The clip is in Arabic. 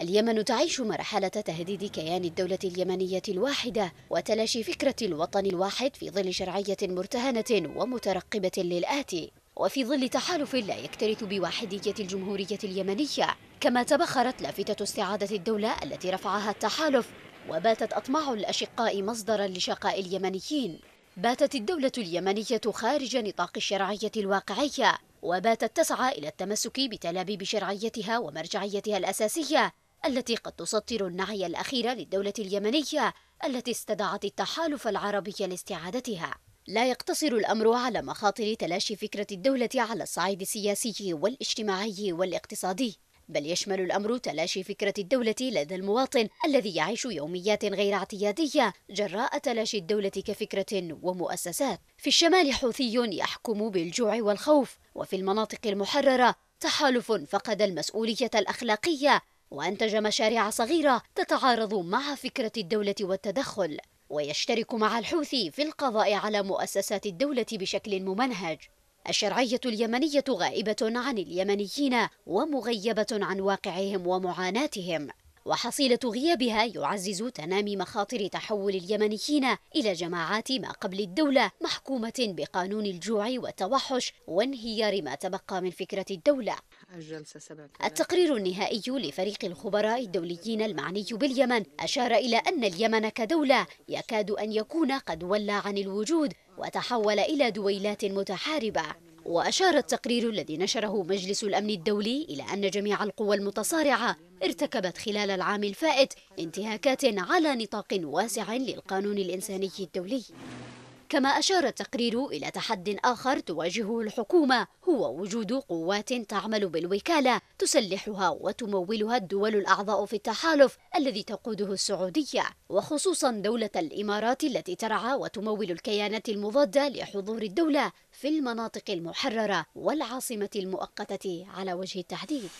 اليمن تعيش مرحلة تهديد كيان الدولة اليمنية الواحدة وتلاشي فكرة الوطن الواحد في ظل شرعية مرتهنة ومترقبة للآتي وفي ظل تحالف لا يكترث بواحدية الجمهورية اليمنية كما تبخرت لافتة استعادة الدولة التي رفعها التحالف وباتت أطماع الأشقاء مصدرا لشقاء اليمنيين باتت الدولة اليمنية خارج نطاق الشرعية الواقعية وباتت تسعى إلى التمسك بتلابيب شرعيتها ومرجعيتها الأساسية التي قد تسطر النعي الأخير للدولة اليمنية التي استدعت التحالف العربي لاستعادتها لا يقتصر الأمر على مخاطر تلاشي فكرة الدولة على الصعيد السياسي والاجتماعي والاقتصادي بل يشمل الأمر تلاشي فكرة الدولة لدى المواطن الذي يعيش يوميات غير اعتيادية جراء تلاشي الدولة كفكرة ومؤسسات في الشمال حوثي يحكم بالجوع والخوف وفي المناطق المحررة تحالف فقد المسؤولية الأخلاقية وأنتج مشاريع صغيرة تتعارض مع فكرة الدولة والتدخل ويشترك مع الحوثي في القضاء على مؤسسات الدولة بشكل ممنهج الشرعية اليمنية غائبة عن اليمنيين ومغيبة عن واقعهم ومعاناتهم وحصيلة غيابها يعزز تنامي مخاطر تحول اليمنيين إلى جماعات ما قبل الدولة محكومة بقانون الجوع والتوحش وانهيار ما تبقى من فكرة الدولة التقرير النهائي لفريق الخبراء الدوليين المعني باليمن أشار إلى أن اليمن كدولة يكاد أن يكون قد ولى عن الوجود وتحول إلى دويلات متحاربة وأشار التقرير الذي نشره مجلس الأمن الدولي إلى أن جميع القوى المتصارعة ارتكبت خلال العام الفائت انتهاكات على نطاق واسع للقانون الإنساني الدولي كما أشار التقرير إلى تحد آخر تواجهه الحكومة هو وجود قوات تعمل بالوكالة تسلحها وتمولها الدول الأعضاء في التحالف الذي تقوده السعودية وخصوصا دولة الإمارات التي ترعى وتمول الكيانات المضادة لحضور الدولة في المناطق المحررة والعاصمة المؤقتة على وجه التحديد